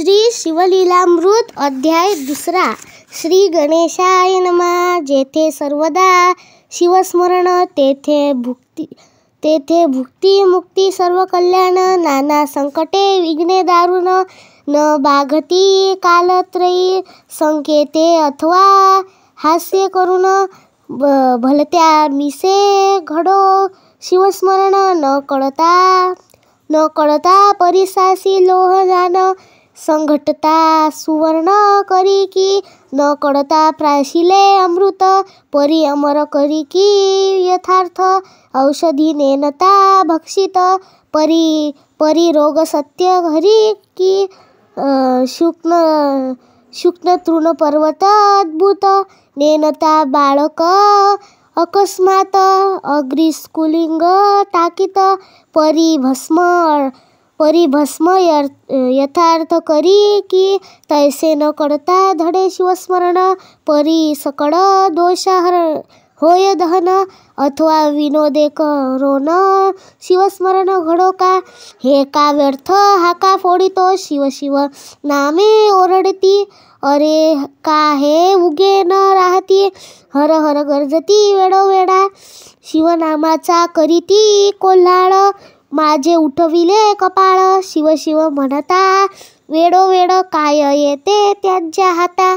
श्री शिवलीलामृत अध्याय दुसरा श्री गणेशाय नमा जेथे सर्वदा शिवस्मरण तेथे भुक्ती तेथे भुक्ती मुक्ती सर्व कल्याण नाना संकटे विघ्ने दारुण न बाघती कालत्रयी संकेते अथवा हास्य करून भलत्या मिसे घडो शिवस्मरण न कळता न कळता परिसासी लोह जाण संघटता सुवर्ण करी की न कडता प्राशिले अमृत परी अमर करी की यथार्थ औषधी नेनता भक्षित परी परी रोग सत्य घरी की शुक्न शुक्न तृण पर्वत अद्भुत नेनता बाळक अकस्मात अग्रिस्कुलिंग टाकित परी भस्म परिभस्म यथार्थ करी की तैसे न करता धडे शिवस्मरण परी सकळ दोषाहर होय दहन अथवा विनोदे करोन शिवस्मरण घडो का हे का व्यर्थ हा का फोडितो शिव शिव नामे ओरडती अरे का हे उगे न राहती हर हर गरजती वेळोवेळा शिवनामाचा करीती कोल्हाळ माझे उठविले कपाळ शिव शिव म्हणता वेडो काय येते त्यांच्या हाता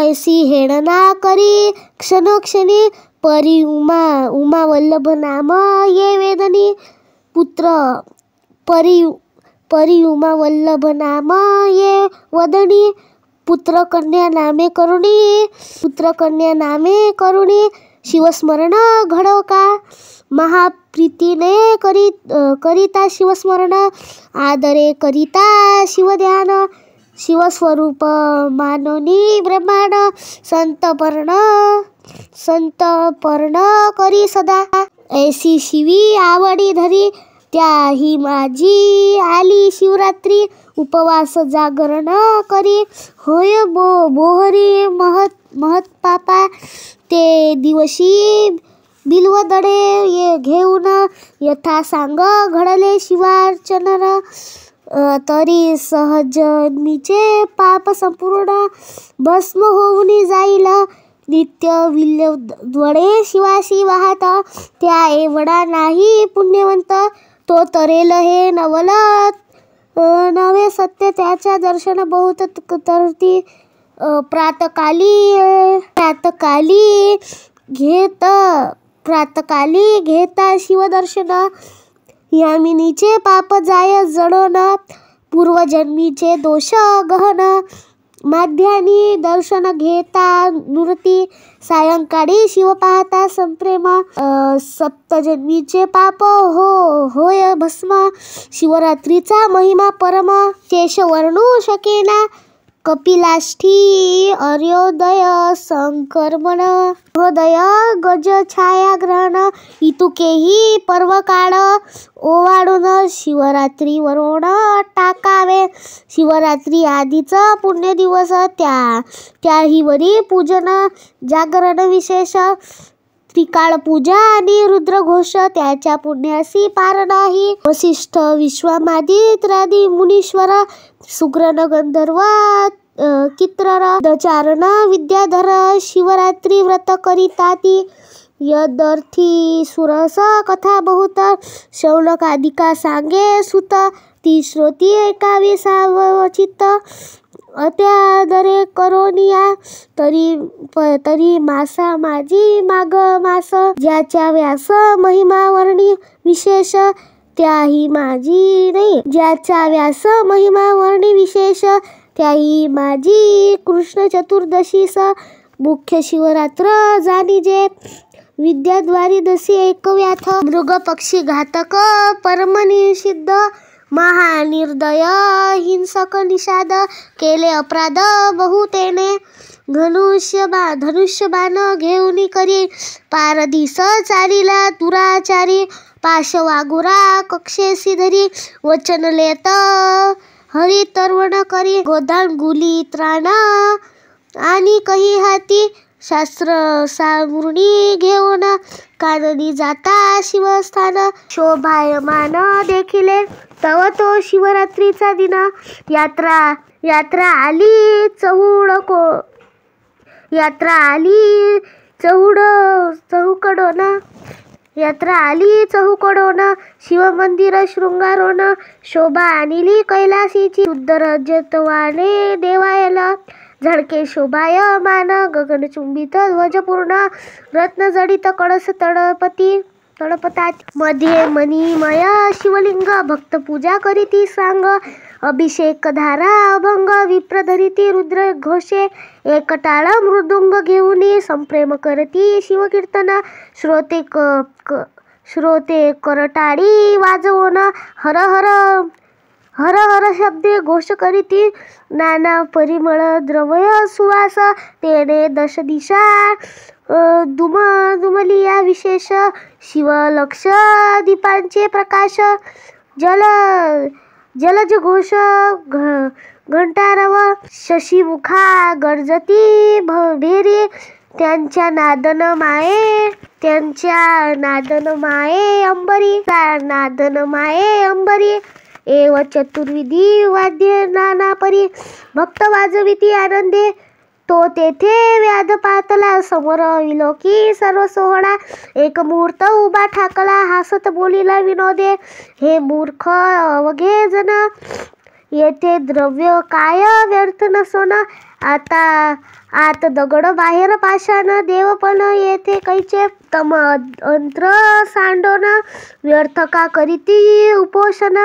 ऐशी हेडना करी क्षणोक्षणी परी उमा उमा वल्लभ नाम ये वेदनी पुत्र परी परी उमा वल्लभ नाम ये वदनी पुत्रकन्या नामे करुणी पुत्रकन्या नामे करुणी शिवस्मरण घडव का महाप्रीतीने करी करिता शिवस्मरण आदरे करिता शिवध्यान शिवस्वरूप मानोनी ब्रह्मान संतपर्ण संतपर्ण करी सदा ऐसी शिवी आवडी धरी त्याही माझी आली शिवरात्री उपवास जागरण करी होय बो बोहरी महत महत पापा ते दिवशी बिल्वदडे ये घेऊन यथा सांग घडले शिवार्चनर तरी सहजन्मीचे पाप संपूर्ण भस्म होऊन जाईल नित्य विल्य द्वडे शिवाशी वाहत त्या एवढा नाही पुण्यवंत तो तरेल हे नवलत नवे सत्य त्याच्या दर्शन बहुत तरती प्रातकाली प्रातकाली घेत प्रातकाली घेता शिवदर्शन यामिनीचे पाप जाय जडण पूर्वजन्मीचे दोष गहन माध्यानी दर्शन घेता नृती सायंकाळी शिव पाहता संप्रेम सप्तजन्मीचे पाप हो होय भस्म शिवरात्रीचा महिमा परम केश वर्णू शकेना कपिलाष्ठी अर्योदय संकर्मण हृदय गज छायाग्रहण इतुकेही पर्व काळ ओवाळून शिवरात्री वरुण टाकावे शिवरात्री आधीचा पुण्य दिवस त्या वरी पूजन जागरण विशेष ती पूजा आणि रुद्रघोष त्याच्या पुण्याशी पार नाही वशिष्ठ विश्वामादित्रादी मुनीश्वर सुग्रण गंधर्व कित्ररा दचारण विद्याधर शिवरात्री व्रत करीता ती यदर्थी सुरस कथा बहुत शौनकाधिका सांगे सुत ती श्रोती ऐकावी सावचित अत्यादरे करोनिया तरी प तरी मासा माझी माग मास ज्याच्या व्यास महिमा वर्णी विशेष त्याही माझी नाही ज्याच्या व्यास महिमा विशेष त्याही माझी कृष्ण चतुर्दशीस मुख्य शिवरात्र जाणी जे विद्याद्वारी एक व्याथ मृग पक्षी घातक परमनिषिद्ध महानिर्दय हिंसक निषाद केले अपराध बहुतेने धनुष्य बा धनुष्यबाण घेऊन करी पारधीस चालिला दुराचारी पाशवागुरा कक्षे सिधरी वचन लेत हरी तरवण करी गोदान गुली त्राणा आणि कही हाती शास्त्र सामुरणी घेऊन काननी जाता शिवस्थान शोभायमान देखील तव तो शिवरात्रीचा दिन यात्रा यात्रा आली चहूड को यात्रा आली चहूड ना यात्रा आली ना शिवमंदिर शृंगारोन शोभा आणली कैलासीची शुद्ध जतवाने देवायला झडके शोभायमान गगनचुंबित ध्वजपूर्ण जडित कळस तळपती तळपतात मध्ये मणिमय शिवलिंग भक्त पूजा करीती सांग अभिषेक धारा अभंग विप्रधरिती रुद्र घोषे एकटाळ मृदुंग घेऊन संप्रेम करती शिवकीर्तन श्रोते क, श्रोते करटाळी वाजवून हर हर हर हर शब्द घोष करीती नाना परिमळ द्रवय सुवास तेने दश दिशा दुम दुमलिया विशेष लक्ष दीपांचे प्रकाश जल जलज घोष घंटारव शशी मुखा गर्जती भेरी त्यांच्या नादन माये त्यांच्या नादन माये अंबरी नादन माये अंबरी एव चतुर्विधी वाद्य नाना परी भक्त वाजविती आनंदे तो तेथे व्याध पातला समोर विलोकी सर्व सोहळा एक मूर्त उभा ठाकला हसत बोलीला विनोदे हे मूर्ख अवघे जण येथे द्रव्य काय व्यर्थ ना आता आत दगड बाहेर पाशान देवपण येते येथे कैचे तम अंत्र सांडोन व्यर्थ का करीती उपोषण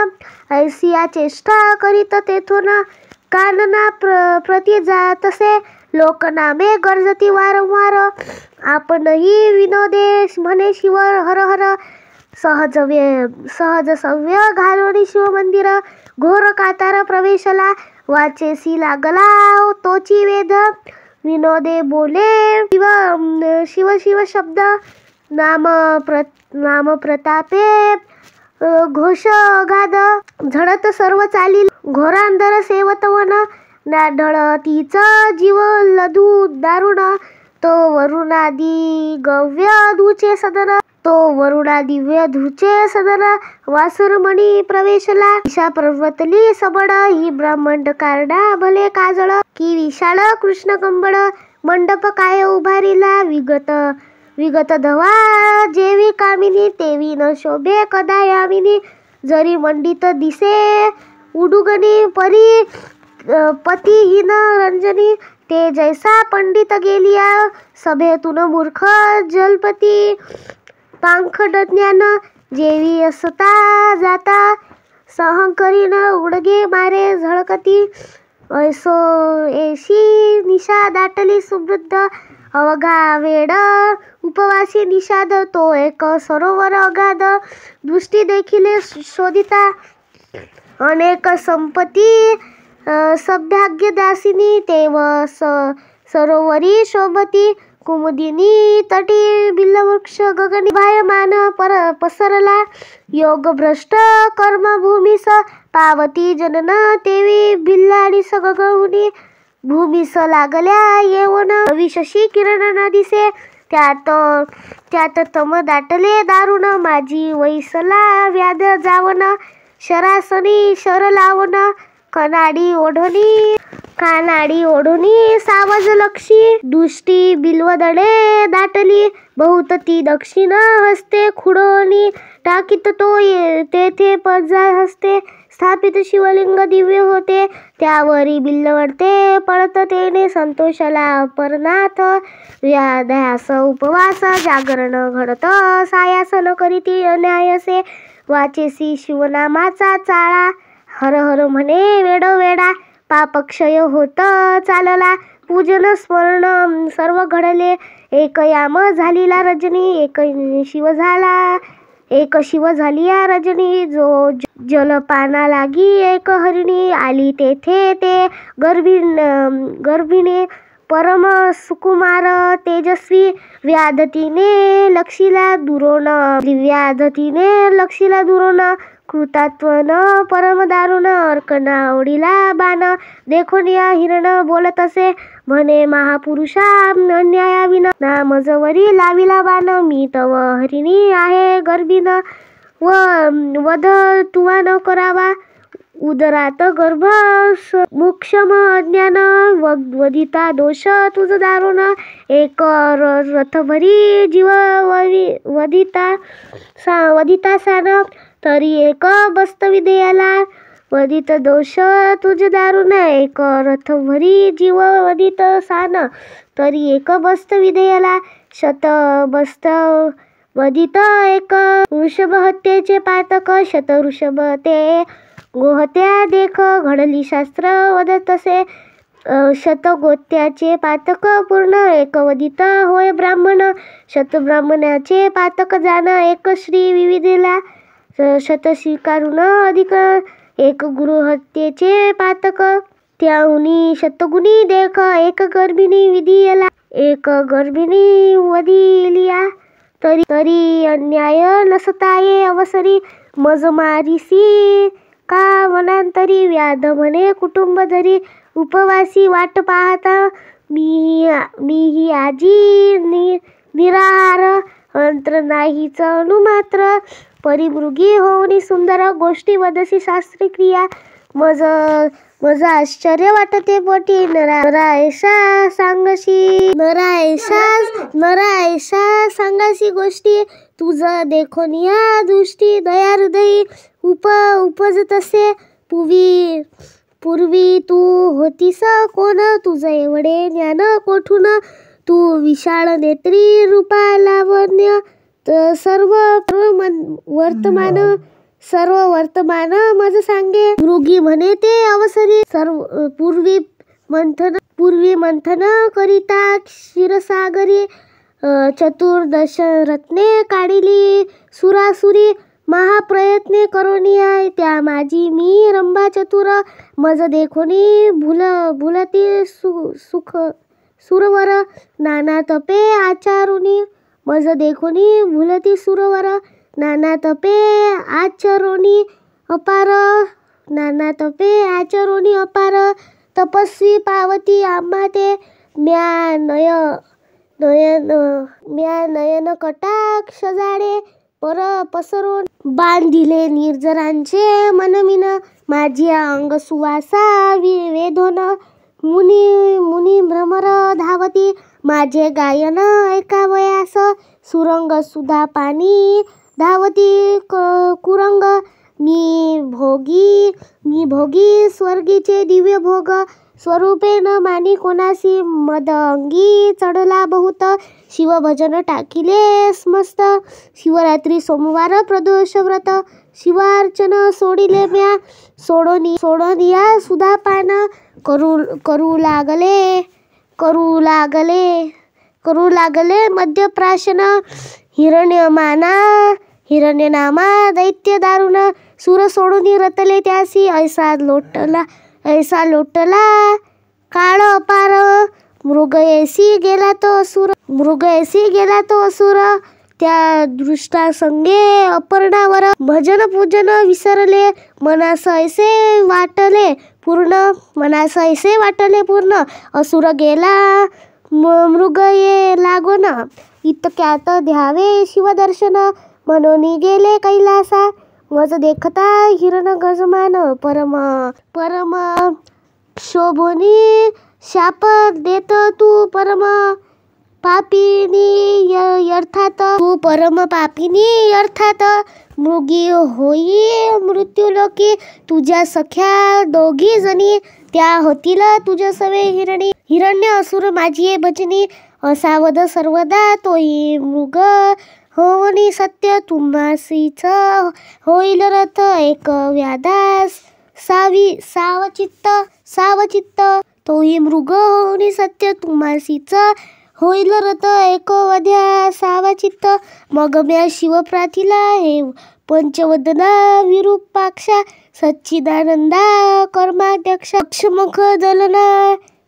ऐसिया चेष्टा करीत तेथून कानना प्र प्रति जातसे लोकनामे गरजती वारंवार आपणही विनोदेश म्हणे शिव हर हर सहज व्य सहज सव्य घालवणी शिवमंदिर घोर कातार प्रवेशला वाचेसी लागला तोची वेद विनोदे बोले शिव शिव शिव शब्द नाम प्र नाम प्रतापे घोष गाद झडत सर्व चालील घोरांधर सेवत वन ढळ तीच जीव लधू दारुण तो वरुणादी गव्य दूचे सदन तो वरुणा दिव्य धुचे सदर वासुरमणी प्रवेशला ईशा पर्वतली सबड ही ब्राह्मण कारडा भले काजळ की विशाळ कृष्ण कंबळ मंडप काय उभारीला विगत विगत धवा जेवी कामिनी तेवी न शोभे कदा यामिनी जरी मंडित दिसे उडुगणी परी पतिहीन रंजनी ते जैसा पंडित गेलिया सभेतून मूर्ख जलपती पांखडज्ञान जेवी असता जाता करीन उडगे मारे झळकती ऐसो एशी निशा दाटली सुवृद्ध अवघा वेड उपवासी निषाद तो एक सरोवर अगाध दृष्टी देखिले शोधिता अनेक संपत्ती सौभाग्यदासिनी तेव स सरोवरी शोभती कुमुदिनी तटे बिल्लवृक्ष गगनी मान पर पसरला योग भ्रष्ट कर्म भूमि स पावती जनन तेवी बिल्लाडी स गगौनी भूमि स लागल्या येवन विशशी किरण दिसे त्यात त्यात तम दाटले दारुण माजी वैसला व्याद जावन शरासनी शर लावन कनाडी ओढणी कानाडी ओढुनी सावज लक्षी दुष्टी बिलवदडे दाटली बहुत ती दक्षिण हस्ते खुडोनी टाकीत तो तेथे पजा हस्ते स्थापित शिवलिंग दिव्य होते त्यावरी बिल्लवडते पडत तेने संतोषाला अपरनाथ व्याध्यास उपवास जागरण घडत सायासन करीती अन्यायसे वाचेसी शिवनामाचा चाळा हर हर म्हणे वेडो वेडा पापक्षय होत चालला पूजन स्मरण सर्व घडले एक याम झालीला रजनी एक शिव झाला एक शिव झाली या रजनी जो जलपाना लागी एक हरिणी आली तेथे ते गर्भिण गर्भिणे परम सुकुमार तेजस्वी व्याधतीने लक्षीला दुरोण व्याधतीने लक्षीला दुरोण कृतात्वन परमदारुण अर्कना आवडीला बाण देखून या हिरण बोलत असे म्हणे महापुरुषा अन्यायाविना नामजवरी लाविला बाण मी तव हरिणी आहे गर्भिन व वध तुवा न करावा उदरात गर्भ मोक्षम अज्ञान वदिता दोष तुझ दारुण एक रथभरी जीव वदिता सा वदिता सान तरी एक बस्तविधेयाला वदित दोष तुझ दारुण एक भरी जीव वदित सान तरी एक बस्तविधेयाला शत बस्त वदित एक वृषभ हत्येचे पातक शत वृषभ ते गोहत्या देख घडली शास्त्र वदतसे शतगोत्याचे पातक पूर्ण एक वदित होय ब्राह्मण शतब्राह्मणाचे पातक जाण एक श्री विविधेला शत स्वीकारून अधिक एक गृहत्येचे पातक त्याहुनी शतगुणी देख एक गर्भिणी विधियला एक गर्भिणी वधिलिया तरी तरी अन्याय नसताये अवसरी मजमारीसी का वनांतरी व्याध म्हणे कुटुंब जरी उपवासी वाट पाहता मी मीही आजी नि निराहार अंतर नाहीच अनुमात्र परिमृगी होऊन सुंदर गोष्टी वदसी शास्त्रक्रिया मज मज आश्चर्य वाटते पोटी नरायशा सांगशी नरायशा नरायशा सांगाशी गोष्टी तुझं देखोनिया दृष्टी दया हृदयी उप उपज तसे पूर्वी पूर्वी तू होतीस कोण तुझं एवढे ज्ञान कोठून तू विशाळ नेत्री रूपा लावण्य तर सर्व वर्तमान सर्व वर्तमान माझ सांगे मृगी म्हणे ते अवसरी सर्व पूर्वी मंथन पूर्वी मंथन करिता क्षीरसागरी चतुर्दश रत्ने काढिली सुरासुरी महाप्रयत्ने करोनिया त्या माझी मी रंबा चतुर मज देखोनी भुल भुलती सु सुख सुरवर नाना तपे आचारुनी मज देखोनी भुलती सुरवर नाना तपे आचरोनी अपार नाना तपे आचरोनी अपार तपस्वी पावती आम्हा ते म्या नय नयन म्या नयन कटाक्ष जाडे पर पसरो बांधिले निर्जरांचे मनमिन माझी अंग सुवासा वेधोन मुनी मुनी भ्रमर धावती माझे गायन ऐकावया सुरंग सुधा पाणी धावती क कुरंग मी भोगी मी भोगी स्वर्गीचे दिव्य भोग स्वरूपे न मानी कोणाशी मदंगी चढला बहुत शिवभजन टाकिले मस्त शिवरात्री सोमवार प्रदोष व्रत शिवार्चन सोडिले म्या सोडोनी सोडोनिया सुधा पान करू करू लागले करू लागले करू लागले मध्यप्राशन हिरण्यमाना हिरण्यनामा दैत्य दारुण सुर सोडून रतले त्यासी ऐसा लोटला ऐसा लोटला काळ अपार मृग एसी गेला तो असुर मृग एसी गेला तो असुर त्या दृष्टा संगे अपर्णावर भजन पूजन विसरले मनास ऐसे वाटले पूर्ण मनास ऐसे वाटले पूर्ण असुर गेला मृग ये लागोना इतक्यात द्यावे शिवदर्शन म्हणून गेले कैलासा मज देखता हिरण गजमान परम परम शोभनी शाप देत तू परम पापिनी अर्थात तू पापिनी अर्थात मृगी होई मृत्यूलोकी तुझ्या सख्या दोघी जणी त्या होतील तुझ्या सवे हिरणी हिरण्य असुर माझी भजनी असावद सर्वदा तोई मृग होनी सत्य तुम्हासीच होईल रथ एक व्यादास सावी सावचित्त सावचित्त तोही मृग होनी सत्य तुम्हासीच होईल रत सावा सावाचित्त मग म्या शिवप्रार्थीला हे पंचवदना विरूपाक्षा सच्चिदानंदा कर्माध्यक्ष अक्षमुख दलना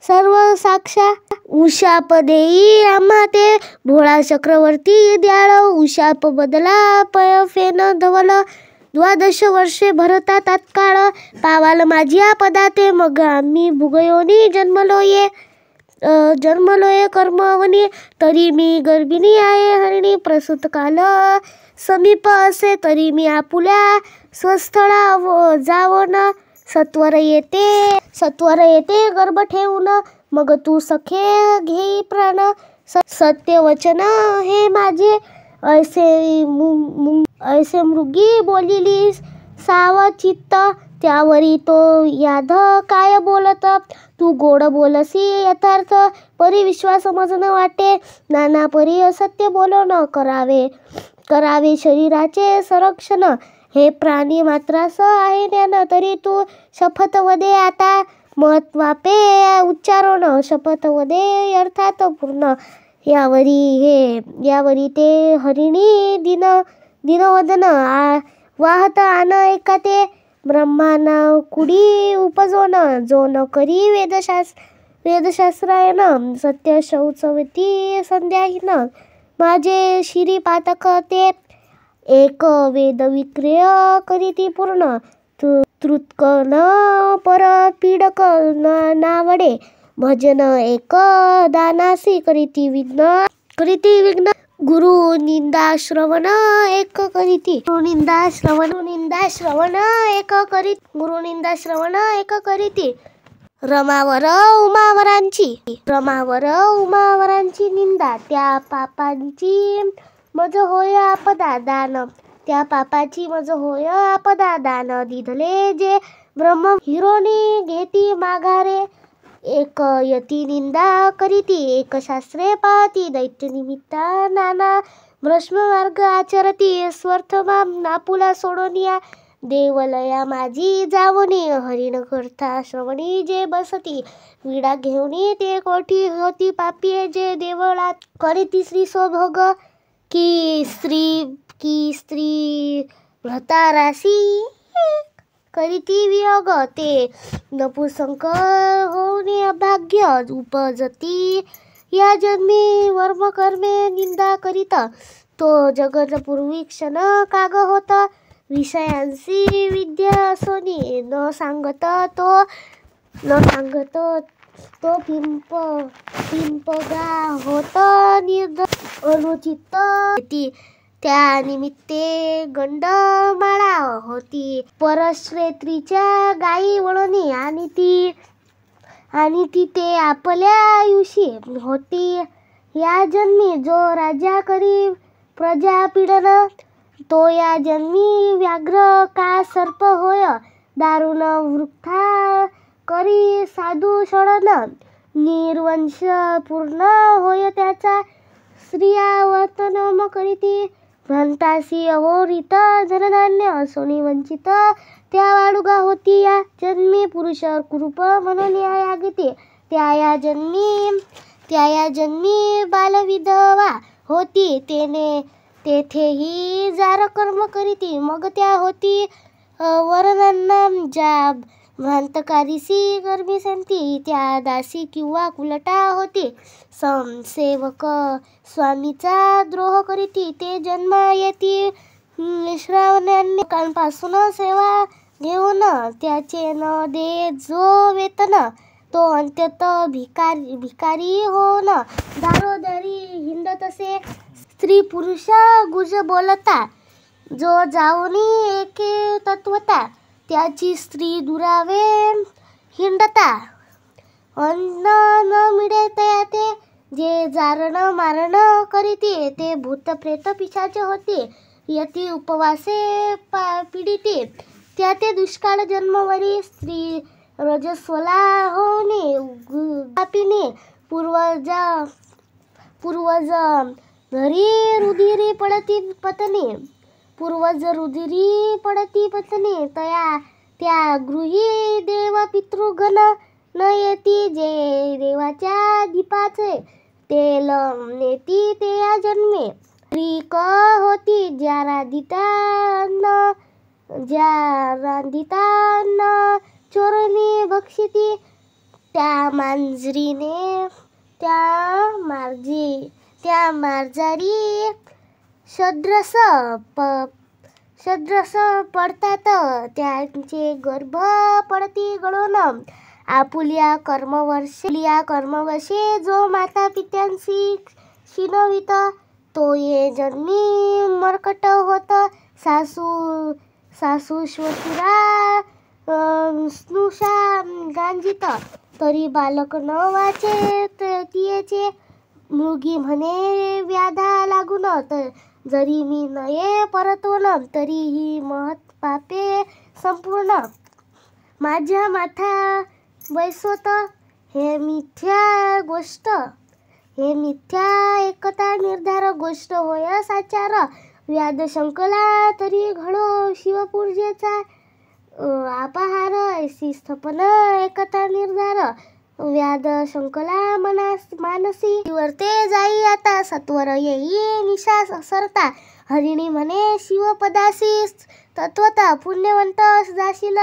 सर्व साक्षा उषापदेई आम्हा ते भोळा चक्रवर्ती द्याळ उषाप बदला पय फेन धवल द्वादश वर्षे भरता तात्काळ पावाल माझी पदाते मग आम्ही भुगयोनी जन्मलो ये जन्मलोय कर्मवनी तरी मी गर्भिणी आहे हरिणी काल समीप असे तरी मी आपुल्या स्वस्थळा व जावन सत्वर येते सत्वर येते गर्भ ठेवून मग तू सखे घेई प्राण सत्य वचन हे माझे ऐसे मु, ऐसे मृगी बोलिली सावचित्त त्यावरी तो याद काय बोलत तू गोड बोलसी यथार्थ परी विश्वास समजणं वाटे नाना परी असत्य बोलणं करावे करावे शरीराचे संरक्षण हे प्राणी मात्रास आहे ज्ञान तरी तू शपथ वदे आता महत्वापे उच्चारण शपथ वदे अर्थात पूर्ण यावरी हे यावरी ते हरिणी दिन दिनवदन आ वाहत आण एका ते ब्रह्मान कुडी उपजोन न करी वेदशास वेदशास्त्रायन सत्य शौचवती संध्याहीन माझे शिरी पातक ते एक वेद विक्रिय करीती पूर्ण न पर पीडक नावडे भजन एक दानासी करीती विघ्न करीती विघ्न ಗುರು ನಿಂದಾಶ್ರವಣ ಏಕ ಕರಿತಿ निन्दा श्रवण एक करित गुरु निन्दा श्रवण एक करिति रमावर उमावरांची रमावर उमावरांची निंदा त्या पापांची मज होय आपदा दान त्या पापाची मज होय आपदा दान दिधले जे ब्रह्म हिरोनी घेती माघारे एक यती निंदा करीती एक शास्त्रे पाहती निमित्ता नाना भ्रष्म मार्ग आचरती स्वर्थ माम नापुला सोडोनिया देवलया माझी जावणी हरिण करता श्रवणी जे बसती विडा घेऊन ते कोठी होती पापी जे देवळात करीती श्री स्वभोग की स्त्री की स्त्री राशी करीती वियोग ते नपुसंक होणे अभाग्य उपजती या जन्मी वर्म कर्मे निंदा करीता तो जगत पूर्वी क्षण काग होता विषयांशी विद्या सोनी न सांगत तो न सांगत तो पिंप पिंपगा होता निर्द अनुचित त्या निमित्त गंड माळा होती परश्रेत्रीच्या गाई वळणी आणि ती आणि ती ते आपल्या आयुषी होती या जन्मी जो राजा करी प्रजा तो या जन्मी व्याघ्र का सर्प होय दारुण वृक्षा करी साधू शळन निर्वंश पूर्ण होय त्याचा स्त्रिया वर्तन करीती म्हणतासी रित धनधान्य असोनी वंचित त्या वाडुगा होती या जन्मी पुरुष कृप म्हणून या यागते त्या या जन्मी त्या या जन्मी बालविधवा होती तेने तेथेही जार कर्म करीती मग त्या होती वरणांना जाब सी गर्मी संती त्या दासी किंवा कुलटा होती समसेवक स्वामीचा द्रोह करीती ते जन्मा येती श्रावण्यांपासून सेवा घेऊन त्याचे न दे जो वेतन तो अंत्यत भिकारी भिकारी होऊन दारोदारी हिंद तसे स्त्री पुरुष गुज बोलता जो जाऊनी एके तत्वता त्याची स्त्री दुरावे हिंडता अन्न न मिळे तया ते जे जारण मारण करीती ते भूत प्रेत पिशाचे होते यती उपवासे पा त्या ते दुष्काळ जन्मवरी स्त्री रजस्वला होणे गुपिणे पूर्वज पूर्वज घरी रुधिरी पडती पतनी। पूर्वज रुधिरी पडती पतने तया त्या गृही देव पितृगण न येती जे देवाच्या दीपाचे तेल नेती तेया जन्मे स्त्रीक होती ज्या न ज्या न चोरणी बक्षिती त्या मांजरीने त्या मार्जी त्या मार्जारी षड्रस प षड्रस पडतात त्यांचे गर्भ पडती गळून आपुल्या लिया कर्मवशे जो माता पित्यांशी शिनवित तो ये जन्मी मरकट होत सासू सासू श्वशुरा स्नुषा गांजित तरी बालक न वाचे तियेचे मुगी म्हणे व्याधा लागून तर जरी मी नये परतवलं तरीही महत पापे संपूर्ण माझ्या माथा बैसोत हे मिथ्या गोष्ट हे मिथ्या एकता निर्धार गोष्ट होय साचार व्याद शंकला तरी घडो शिवपूर्जेचा आपहार ऐशी स्थपन एकता निर्धार व्याध शंकला मनास मानसी वरते जाई आता सत्वर येई निशा सरता हरिणी म्हणे शिवपदासी तत्वता पुण्यवंत जाशील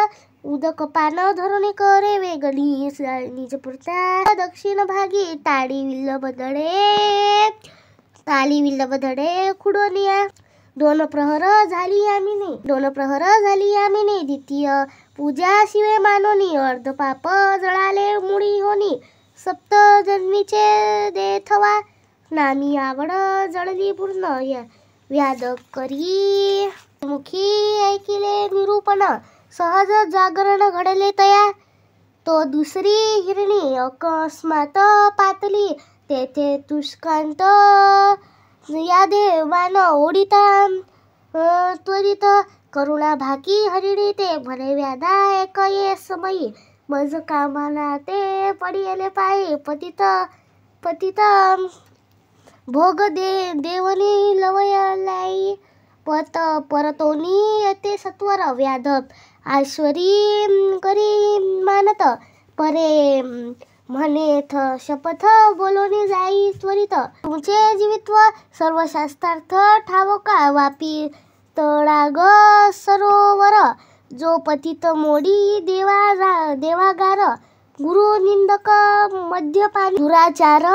उदक पान धरणी करे वेगळी पुरता दक्षिण भागी ताडी विल्ल बदळे ताली विल्ल बदडे खुडोनिया दोन प्रहर झाली यामिनी डोल प्रहर झाली यामिनी द्वितीय पूजा शिवे मानोनी अर्ध पाप जळाले मुडी होनी सप्त जन्मीचे देथवा नामी आवड जळली पूर्ण या व्याद करी मुखी ऐकिले निरूपण सहज जागरण घडले तया तो दुसरी हिरणी अकस्मात पातली तेथे तुष्कांत यादे मान उडितान त्वरित करुणा भाकी हरिणी ते भरे व्यादा एक समय मज कामना ते पडिले पाए पतित पतित भोग दे देवने लवयलाई पत परतोनी यते सत्वर व्याध आश्वरी करी मानत परे म्हणेथ शपथ बोलोनी जाई त्वरित तुमचे जीवित्व सर्व शास्त्रार्थ ठावका वापी तळाग सरोवर जो पतित मोडी देवा देवागार गुरु निंदक मद्यपान दुराचार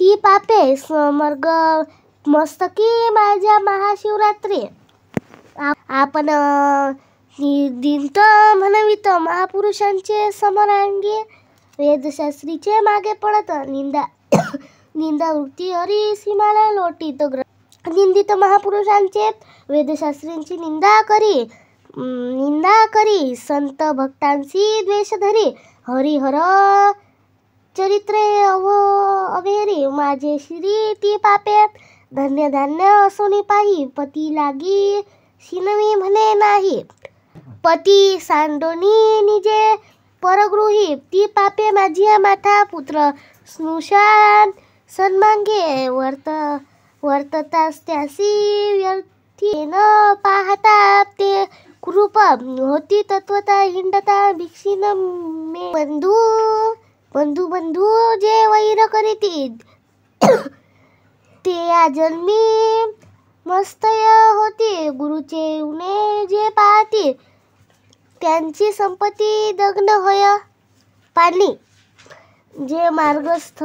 ती पापे समर्ग मस्तकी माझ्या महाशिवरात्री आपण दिंत म्हणवित महापुरुषांचे समरांगी वेदशास्त्रीचे मागे पडत निंदा निंदा वृत्ती हरी सीमाला लोटी तो ग्र निंदित महापुरुषांचे वेदशास्त्रींची निंदा करी निंदा करी संत भक्तांशी द्वेष धरी हरिहर चरित्रे अव अवेरी माझे श्री ती पापे धन्य धान्य असोनी पाही पती लागी शिनवी म्हणे नाही पती सांडोनी निजे परग्रोही ती पापे माझिया माथा पुत्र स्नुशान सन्मागे वर्त वर्ततास त्यासी व्यर्थी न पाहता ते कृप होती तत्वता हिंडता भिक्षीन मे बंधू बंधू बंधू जे वैर करीती ते या जन्मी मस्तय होती गुरुचे उने जे पाहती त्यांची संपत्ती दग्न होय पाणी जे मार्गस्थ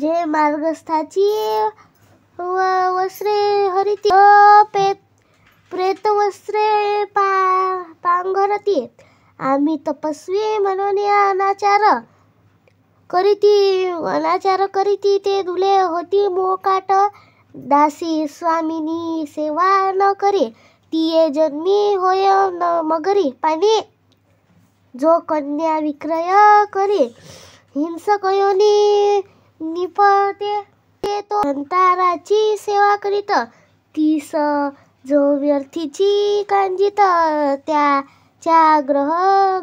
जे मार्गस्थाची व वस्त्रे हरिती प्रेत प्रेतवस्त्रे पा पांघरती आम्ही तपस्वी म्हणून अनाचार करीती अनाचार करीती ते दुले होती मोकाट दासी स्वामीनी सेवा न करी तिये जन्मी होय न मगरी पाणी जो कन्या विक्रय करी हिंसकयोनी निपते ते तो संताराची सेवा करीत तीस जो व्यर्थीची कांजित त्याच्या ग्रह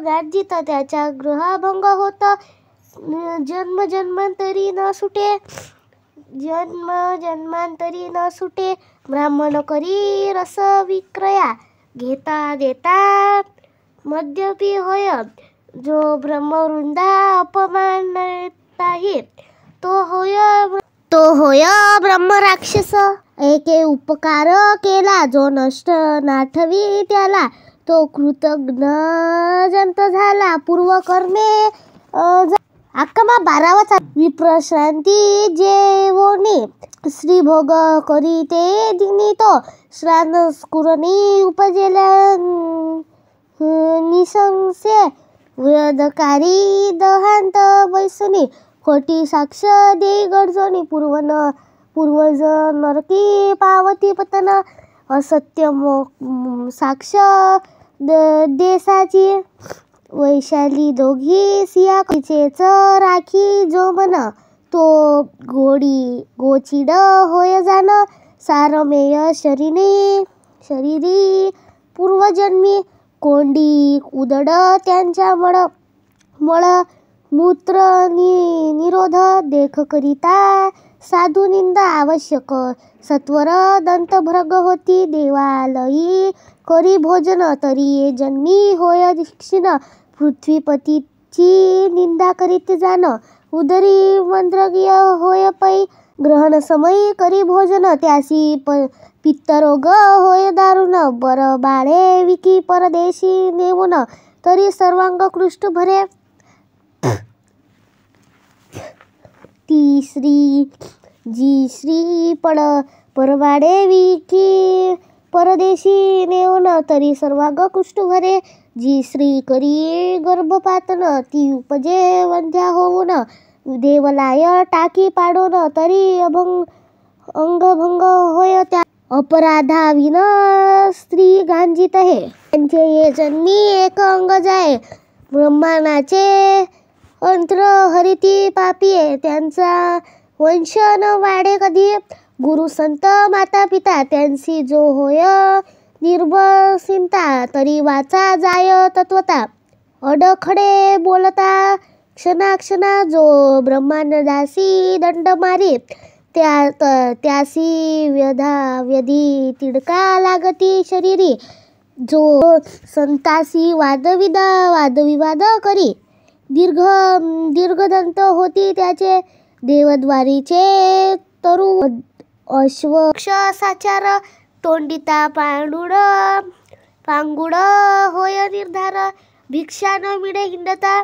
गाजित त्याचा ग्रहभंग होत जन्म जन्मांतरी न सुटे जन्म जन्मांतरी न सुटे ब्राह्मण करी रस विक्रया घेता देता मद्यपी होय जो ब्रह्मवृंदा अपमान आहे तो होय तो होय ब्रह्मराक्षस एके उपकार केला जो नष्ट नाठवी त्याला तो कृतज्ञ जंत झाला जा आक्कामा बाह्रवा चाहिँ विप्रशान्ति जे हो नि श्री भोग करी ते दिने त श्राद्ध कुरो नि उपजेला निशे वेदकारी दहान त बैस नि साक्ष दे गर्छ नि पूर्व पूर्वज नर्की पावती पतना असत्य म साक्ष दे साची वैशाली दोघी सिया कचेच राखी जो मन तो गोडी गोचिड होय जाण सारमेय शरीने शरीरी पूर्वजन्मी कोंडी उदड त्यांच्या मळ मळ मूत्र नि निरोध देखकरिता साधू निंद आवश्यक सत्वर दंत दंतभ्रग होती देवालयी करी भोजन तरी जन्मी होय दीक्षिण पृथ्वीपतीची निंदा करीत जाण उदरी मंद्रगीय होय पै ग्रहण समयी करी भोजन त्यासी प पित्तरोग होय दारुण बर बाळे विकी परदेशी नेऊन तरी सर्वांग कृष्ट भरे ती श्री जी श्री पड परवाडे विकी परदेशी नेऊन तरी सर्वांग कुष्ट भरे जी श्री करी गर्भपातन ती उपजे वंध्या होऊन देवलाय टाकी पाडून तरी अभंग अंगभंग होय त्या अपराधाविन स्त्री गांजित हे त्यांचे ये जन्मी एक अंग जाय ब्रह्मानाचे अंतर हरिती पापी त्यांचा वंश न वाढे कधी गुरु संत माता पिता त्यांची जो होय निर्भसिंता तरी वाचा जाय तत्वता अडखडे बोलता क्षणाक्षणा जो ब्रह्मानदासी दंड मारी त्या त्यासी व्यधा व्यधी तिडका लागती शरीरी जो संतासी वादविदा वादविवाद करी दीर्घ दीर्घदंत होती त्याचे देवद्वारीचे तरुण अश्वक्ष साचार तोंडिता पांडुड पांगुड होय निर्धार भिक्षा न मिळे हिंडता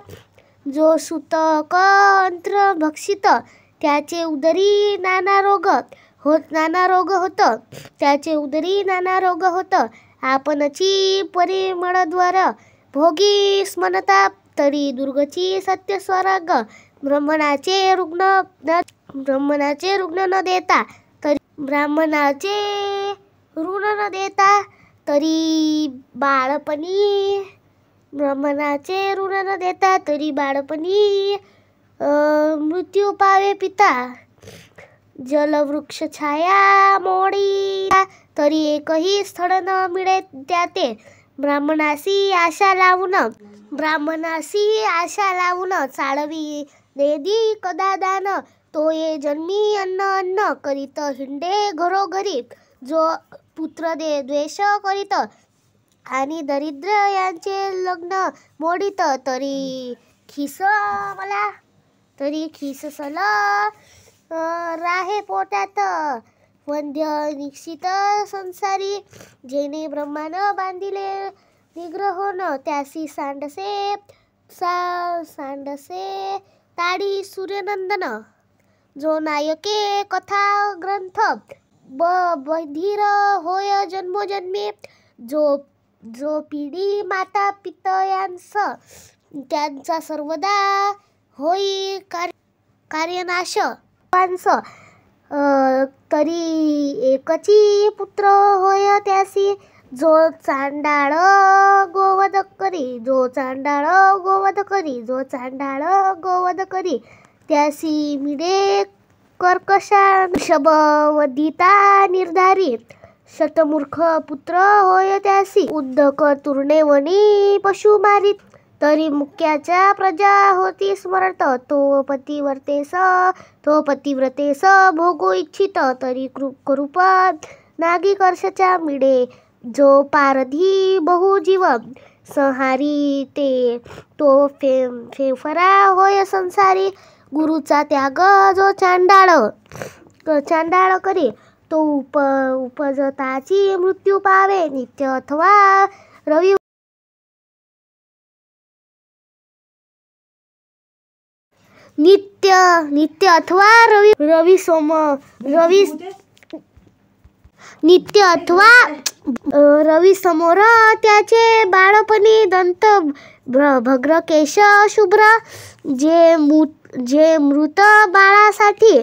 जो सुत अंत्र भक्षित त्याचे उदरी नाना रोग होत नाना रोग होत त्याचे उदरी नाना रोग होत आपणची परिमळद्वार भोगी स्मनता तरी दुर्गची सत्य स्वराग ब्रह्मणाचे रुग्ण ब्रह्मणाचे रुग्ण न देता तरी ब्राह्मणाचे ऋण न देता तरी बाळपणी ब्राह्मणाचे ऋण न देता तरी बाळपणी मृत्यू पावे पिता जलवृक्ष छाया मोडी तरी एकही स्थळ न मिळे ते ब्राह्मणाशी आशा लावून ब्राह्मणाशी आशा लावून चाळवी देदी कदादान तो ये जन्मी अन्न अन्न करीत हिंडे घरोघरी जो पुत्र दे द्वेष करीत आणि दरिद्र यांचे लग्न मोडित तरी खिस मला तरी खिससल राहे पोटात वंध्य निश्चित संसारी जेने ब्रह्मान बांधिले न त्यासी सांडसे सा सांडसे ताडी सूर्यनंदन जो নায়কে কথা গ্রন্থ বধির হয়ে जन्म জন্মে जो जो पिढी माता पितयांसं त्यांचा सर्वदा होई कार्य कार्यनाश तरी एकची पुत्र होय त्यासी जो चांडाळ गोवध करी जो चांडाळ गोवध करी जो चांडाळ गोवध करी त्यासी मिडे कर्कशा शबवदिता निर्धारित शतमूर्ख पुत्र होय त्यासी उद्धक तुर्णेवणी पशु मारित तरी मुख्याच्या प्रजा होती स्मरत तो पतिव्रते स तो पतिव्रते स भोगो इच्छित तरी कृप नागी कर्षच्या मिडे जो पारधी बहुजीव संहारी ते तो फे फेफरा होय संसारी गुरुचा त्याग जो चांडाळ चांडाळ करी तो उप उपजताची मृत्यू पावे नित्य अथवा रवी नित्य नित्य अथवा रवी रवी सोम रवी नित्य अथवा रवी समोर त्याचे बाळपणी दंत भग्र केश शुभ्र जे मूत जे मृत बाळासाठी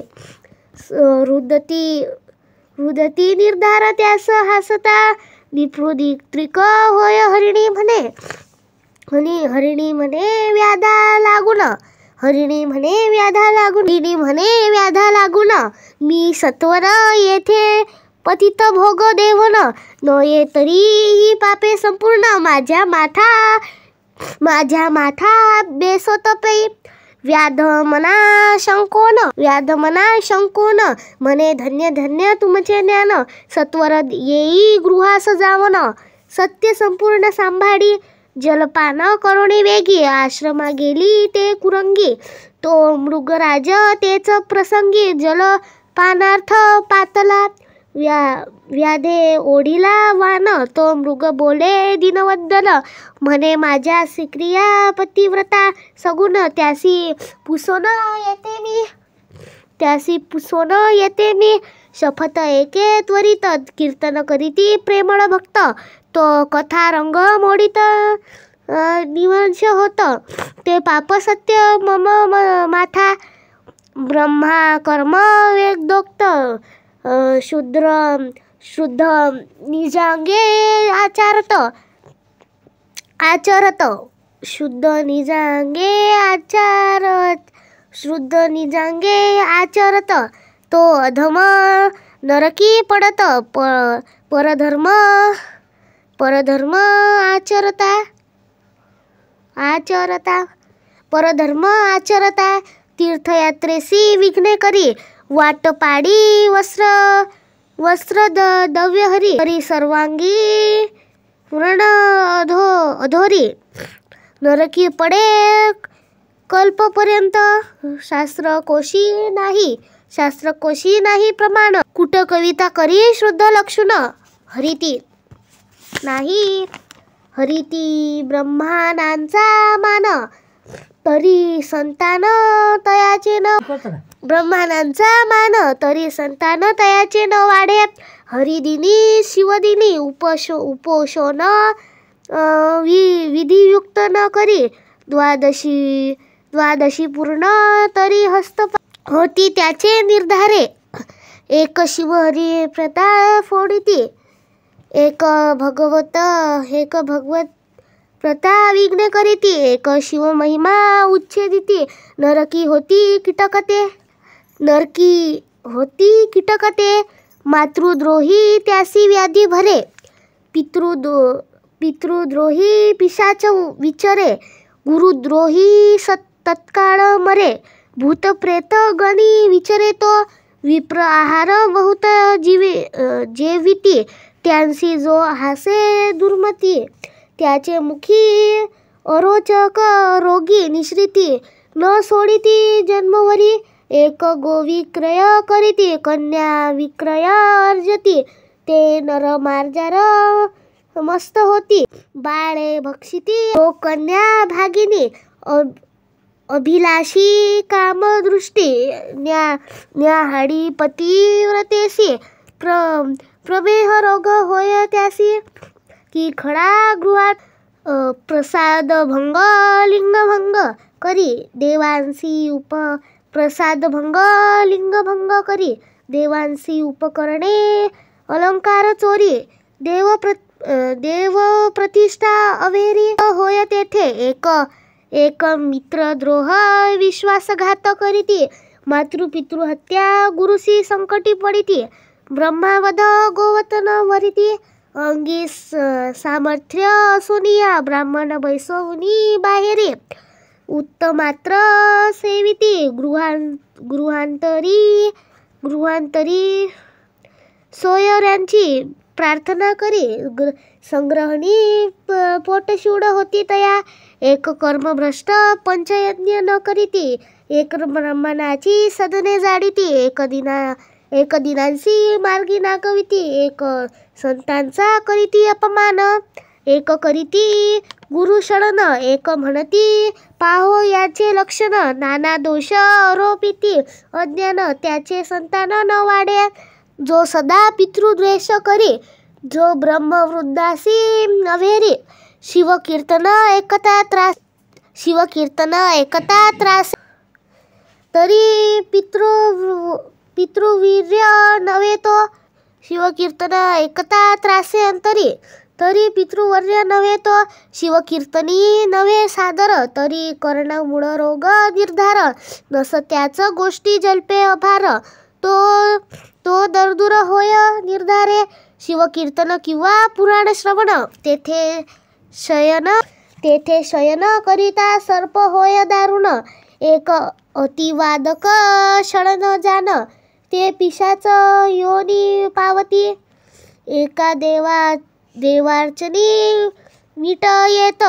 रुदती रुदती निर्धार त्यास हसता निपृदी त्रिक होय हरिणी म्हणे हनी हरिणी म्हणे व्याधा लागून हरिणी म्हणे व्याधा लागून हरिणी म्हणे व्याधा लागून मी सत्वर येथे पतित भोग देवन नये तरी ही पापे संपूर्ण माझ्या माथा माझ्या माथा बेसोत पे व्याधमना शंकोन व्याधमना शंकोन मने धन्य धन्य तुमचे ज्ञान सत्वर येई गृहास जावन सत्य संपूर्ण सांभाळी जलपान करोणे वेगी आश्रमा गेली ते कुरंगी तो मृगराज तेच प्रसंगी जल पानार्थ पातलात। व्या व्याधे ओढीला वान तो मृग बोले दिनवद्दन म्हणे माझ्या सिक्रिया पतिव्रता सगुण त्यासी पुसोन येते मी त्यासी पुसोन येते मी शपथ एके त्वरित कीर्तन करीती प्रेमळ भक्त तो कथा रंग मोडित निवंश होत ते पाप सत्य मम माथा ब्रह्मा कर्म वेगदोक्त शूद्र शुद्ध निजांगे आचारत आचरत शुद्ध निजांगे आचारत शुद्ध निजांगे आचरत तो अधम नरकी पडत प परधर्म परधर्म आचरता आचरता परधर्म आचरता तीर्थयात्रेसी विघ्ने करी वाटपाडी वस्त्र वस्त्र द दव्य हरी हरी सर्वांगी व्रण अधो अधोरी नरकी पडे कल्पपर्यंत शास्त्रकोशी नाही कोशी नाही प्रमाण कुट कविता करी शुद्ध लक्षण हरिती नाही हरिती ब्रह्मानांचा मान तरी संतान तयाचे न ब्रह्मानांचा मान तरी संतान तयाचे न वाढे हरिदिनी शिवदिनी उपशो उपोषण वि विधियुक्त न करी द्वादशी द्वादशी पूर्ण तरी हस्त होती त्याचे निर्धारे एक शिवहरी प्रता फोडिती एक भगवत एक भगवत प्रता विघ्न करीती एक महिमा उच्छेदिती नरकी होती कीटकते नरकी होती कीटकते मातृद्रोही त्यासी व्याधी भरे पितृद्रो पितृद्रोही पिशाच विचरे गुरुद्रोही सत तत्काळ मरे भूतप्रेत गणी विचरे तो विप्र आहार बहुत जीवी जेविती त्यांसी जो हासे दुर्मती त्याचे मुखी अरोचक रोगी निश्रिती न सोडिती जन्मवरी एक गो विक्रय करीती कन्या विक्रय अर्जती ते नर मार्जार मस्त होती बाळे भक्षिती तो कन्या भागिनी अब, अभिलाषी कामदृष्टी न्या हाडी पतिव्रतेसी प्र प्रमेह रोग होय त्यासी की खडा गृहात प्रसाद भंग लिंगभंग करी देवांसी उप लिंग भंग करी देवांसी उपकरणे अलंकार चोरी देव प्र देव प्रतिष्ठा अवेरी होय तेथे एक एक द्रोह विश्वासघात करीती हत्या गुरुसी संकटी पडिती ब्रह्मावद गोवतन वरिती अंगिस सामर्थ्य सुनिया ब्राह्मण बैसवनी बाहेरी उत्तमात्र सेविते गृहां गृहांतरी गृहांतरी सोयऱ्यांची प्रार्थना करी ग्र संग्रहणी पोटशूड होती तया एक कर्मभ्रष्ट पंचयज्ञ न करीती एक ब्रह्मणाची सदने जाडीती एक दिना एक दिनांशी मार्गी नागविती एक संतांचा करीती अपमान एक करीती गुरु शरण एक म्हणती पाहो याचे लक्षण नाना दोष आरोपिती अज्ञान त्याचे संतान न वाढे जो सदा पितृद्वेष करी जो ब्रह्मवृद्धासी नवेरी शिवकीर्तन एकता त्रास शिवकीर्तन एकता त्रास तरी पितृ पितृवीर्य नव्हे तो शिवकीर्तन एकता त्रासे अंतरी तरी पितृवर्य नव्हे तो शिवकीर्तनी नव्हे सादर तरी कर्णामुळं रोग निर्धार नस त्याच गोष्टी जल्पे अभार तो तो दरदूर होय निर्धारे शिवकीर्तन किंवा पुराण श्रवण तेथे शयन तेथे शयन करिता सर्प होय दारुण एक अतिवादक क्षण जान ते पिशाच योनी पावती एका देवा देवार्चनी मीठ येत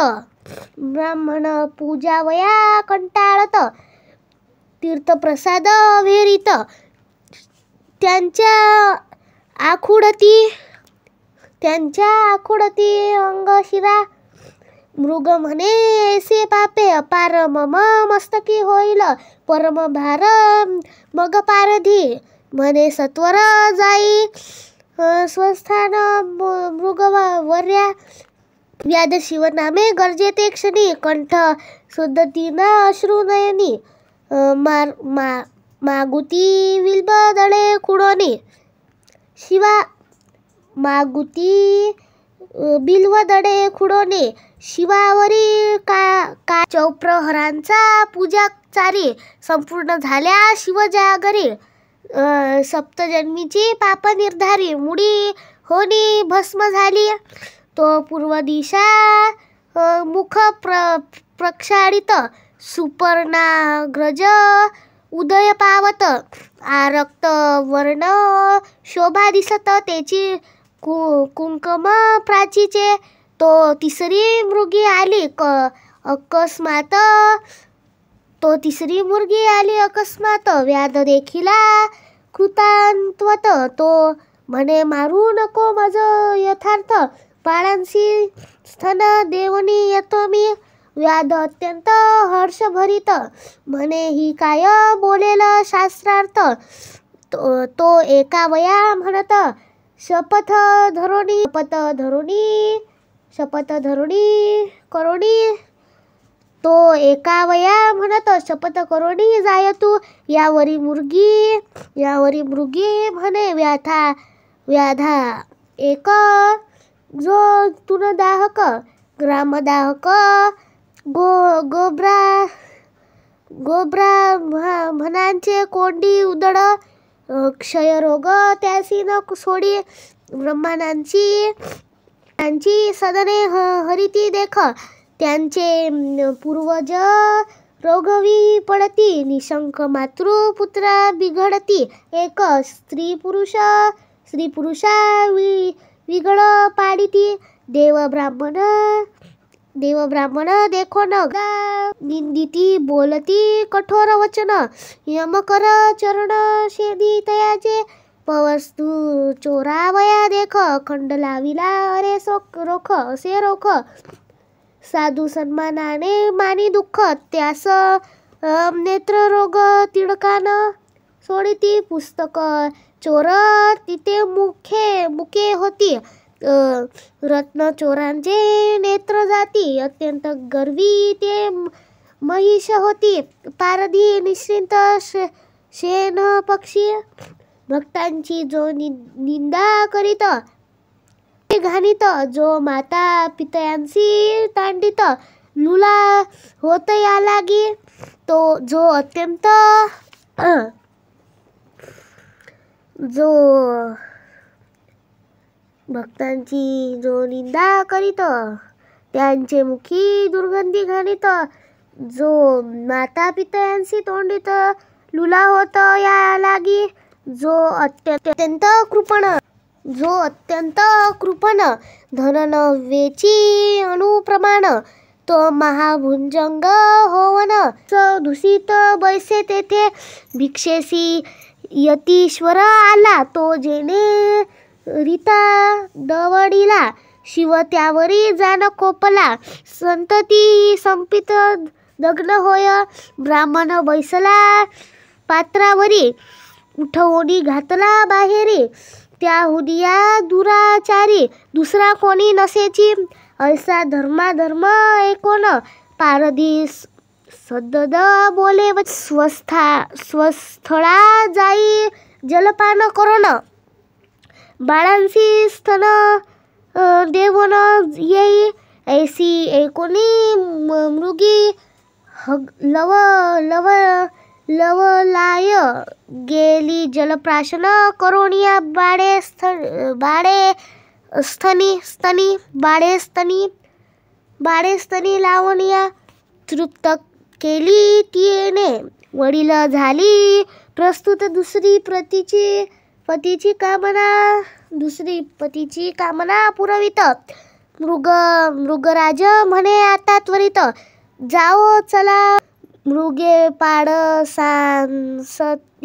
ब्राह्मण पूजा वया कंटाळत प्रसाद वेरित त्यांच्या आखुडती त्यांच्या आखुडती शिरा, मृग म्हणे ऐसे पापे अपार मम मस्तकी होईल परम भार मग पारधी म्हणे सत्वर जाई स्वस्थान मृगवर्या व्याद शिवनामे गरजेते क्षणी कंठ शुद्धतीना अश्रू मार मा मागुती विल्बदळे कुडोनी शिवा मागुती बिल्वदडे खुडोने शिवावरी का का चौप्रहरांचा चारी संपूर्ण झाल्या शिवजागरी सप्तजन्मीची पाप निर्धारी मुडी होनी भस्म झाली तो पूर्व दिशा मुख प्र प्रक्षाळित सुपर्णाग्रज उदय पावत आरक्त वर्ण शोभा दिसत त्याची कु कुंकम प्राचीचे तो तिसरी मृगी आली क अकस्मात तो तिसरी मुलगी आली अकस्मात व्याध देखिला कृतांत्वत तो म्हणे मारू नको मज यथार्थ बाळांशी स्तन देवनी येतो मी व्याध अत्यंत हर्षभरित म्हणे ही काय बोलेल शास्त्रार्थ तो, तो एका वया म्हणत शपथ धरुणी शपथ धरुणी शपथ धरुणी करोणी तो एका वया म्हणत शपथ करोणी जाय तू यावरी मुर्गी यावरी मृगी म्हणे व्याथा व्याधा एक जो तुन दाहक ग्रामदाहक गो गोब्रा गोब्रा म्हणांचे कोंडी उदड़ क्षयरोग त्यासी न सोडी ब्रह्मानांची त्यांची सदने हरिती देख त्यांचे पूर्वज रोगवी पडती निशंक मातृपुत्रा बिघडती एक स्त्री पुरुष स्त्री पुरुषा वि विघड पाडिती देव ब्राह्मण देव ब्राह्मण देखो न निंदिती बोलती कठोर वचन यमकर चरण शेदी तयाचे पवस्तू चोरावया देख खंड लाविला अरे सोक रोख असे रोख साधू सन्मानाने मानी दुःख त्यास नेत्ररोग तिड़कान सोडिती पुस्तक चोर तिथे मुखे मुखे होती रत्न चोरांचे नेत्र जाती अत्यंत गर्वी ते महिष होती पारधी निश्चिंत शे शेन पक्षी भक्तांची जो नि निंदा करीत घाणीत जो माता पित्यांशी तांडित लुला होत या लागी तो जो अत्यंत जो भक्तांची जो निंदा करीत त्यांचे मुखी दुर्गंधी घाणीत जो माता पितयांशी तोंडित लुला होत या लागी जो अत्यंत कृपण जो अत्यंत कृपण धनन वेची अनुप्रमाण तो महाभुंजंग होवन दूषित बैसे तेथे भिक्षेसी यतीश्वर आला तो जेणे रिता दवडिला शिव त्यावरी जाण कोपला संतती संपित दग्न होय ब्राह्मण बैसला पात्रावरी उठवणी घातला बाहेरी त्या हुदिया दुराचारी दुसरा कोणी नसेची ऐसा धर्मा धर्मा पारदी सदद सद्द बोले स्वस्था स्वस्थळा जाई जलपान करोन बाळांशी स्थन देवन येई ऐसी ऐकोनी मृगी हग लव लव लवलाय गेली जलप्राशन करोनिया बाडे स्थ बाडे स्थनी स्थनी बाडे स्तनी बाडे लावणिया तृप्त केली येणे वडील झाली प्रस्तुत दुसरी पतीची पतीची कामना दुसरी पतीची कामना पुरवित मृग मृगराज म्हणे आता त्वरित जाओ चला मृगे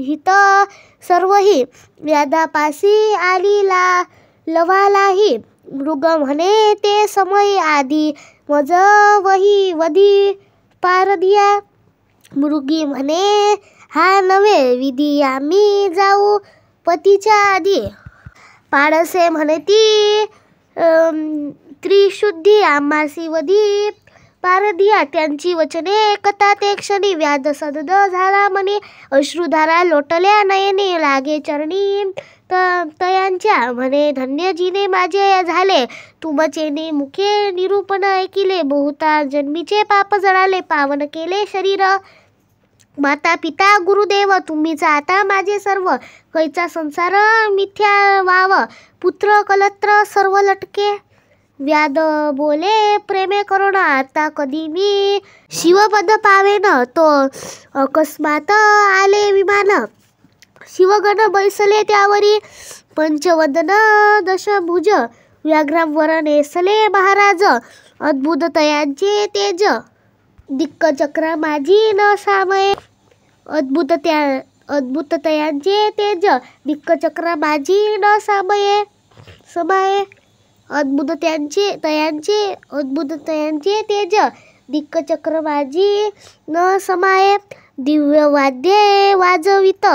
हित सर्वही व्याधापासी आली ला लवालाही मृग म्हणे ते समय आधी मज वही वधी दिया। मृगी म्हणे हा नवे विधी आम्ही जाऊ पतीच्या आधी पाडसे म्हणे ती त्रिशुद्धी आम्हासी वधी पारधिया त्यांची वचने एकता ते क्षणी व्याध सदद झाला म्हणे अश्रुधारा लोटल्या नयने लागे चरणी त तयांच्या म्हणे धन्यजीने माझे झाले तुमचेने मुखे निरूपण ऐकिले बहुता जन्मीचे पाप जळाले पावन केले शरीर माता पिता गुरुदेव तुम्हीच आता माझे सर्व कैचा संसार मिथ्या वाव पुत्र कलत्र सर्व लटके व्याद बोले प्रेमे करोना आता कधी मी शिवपद पावे न तो अकस्मात आले विमान शिवगण बैसले त्यावरी पंचवदन दशभुज वरा नेसले महाराज अद्भुत तयांचे तेज दिक्कचक्र माझी न सामये अद्भुत त्या अद्भुत तयांचे तेज दिक्कचक्र माझी न सामये समाये अद्भुतयांचे तयांचे अद्भुतयांचे तेज दिक्कचक्र माझी न समाये वाद्य वाजवित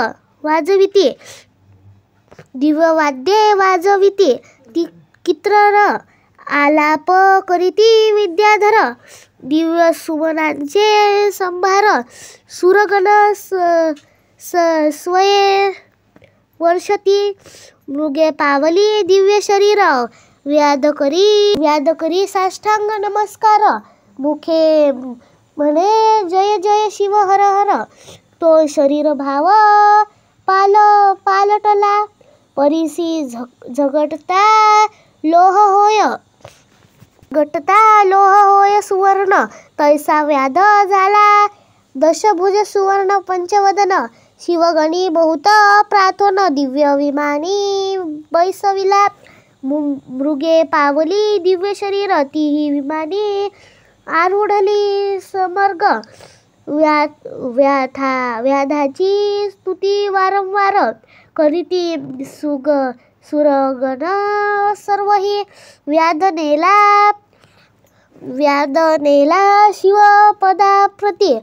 दिव्य वाद्य वाजविती ती कित्रर आलाप करीती विद्याधर दिव्य सुमनांचे संभार सुरगण स स्वये वर्षती मृगे पावली दिव्य शरीर व्याद करी व्याद करी साष्टांग नमस्कार मुखे मने जय जय शिव हर हर तो शरीर भाव पाल पालटला परिसी झगटता लोह होय गटता लोह होय सुवर्ण तैसा व्याद झाला दशभुज सुवर्ण पंचवदन शिवगणी बहुत प्रार्थना दिव्य विमानी बैसविला मृगे पावली दिव्य शरीर ती विमाने आरुढली समर्ग व्याधाची स्तुती वारंवार करीती सुग सुरगण सर्व ही व्याधनेला व्याधनेला शिवपदाप्रती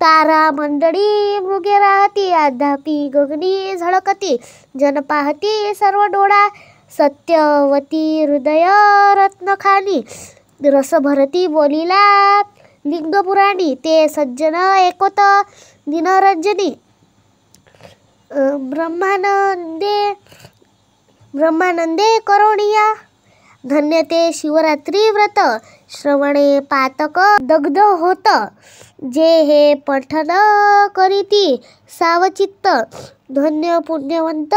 तारा मंडळी मृगे राहती अध्यापी गगनी झळकती जन पाहती सर्व डोळा सत्यवती हृदय रत्नखानी रसभरती बोलिला लिंगपुराणी ते सज्जन एकोत दिनरंजनी ब्रह्मानंदे ब्रह्मानंदे करोणिया धन्य ते शिवरात्री व्रत श्रवणे पातक दग्ध होत जे हे पठन करीती सावचित्त धन्य पुण्यवंत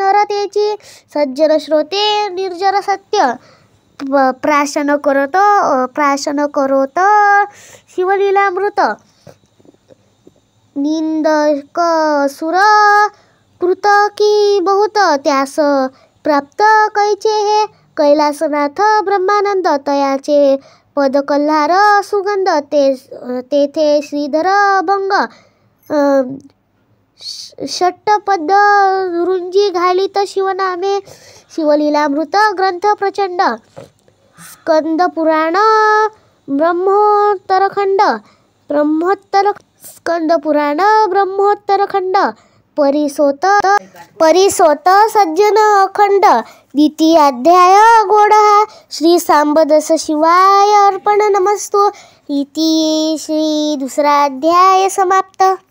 नरतेची सज्जन श्रोते निर्जर सत्य प्राशन करत प्राशन करत शिवलीलामृत निंदक सुर कृत की बहुत त्यास प्राप्त कैचे हे कैलासनाथ ब्रह्मानंद तयाचे पदकल्हार सुगंध ते तेथे श्रीधर बंगा षट्टपद रुंजी शिवनामे शिवलीलामृत ग्रंथ प्रचंड पुराण ब्रह्मोत्तरखंड ब्रह्मोत्तर स्कंद पुराण ब्रह्मोत्तरखंड परिसोत परिसोत सज्जन अखंड द्वितीयाध्याय गोड़ा श्री सांबदस शिवाय अर्पण नमस्तु इति श्री दुसरा अध्याय समाप्त